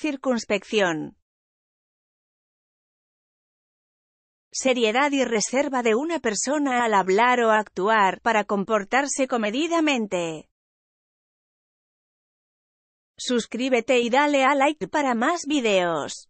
circunspección. seriedad y reserva de una persona al hablar o actuar, para comportarse comedidamente. Suscríbete y dale a like para más videos.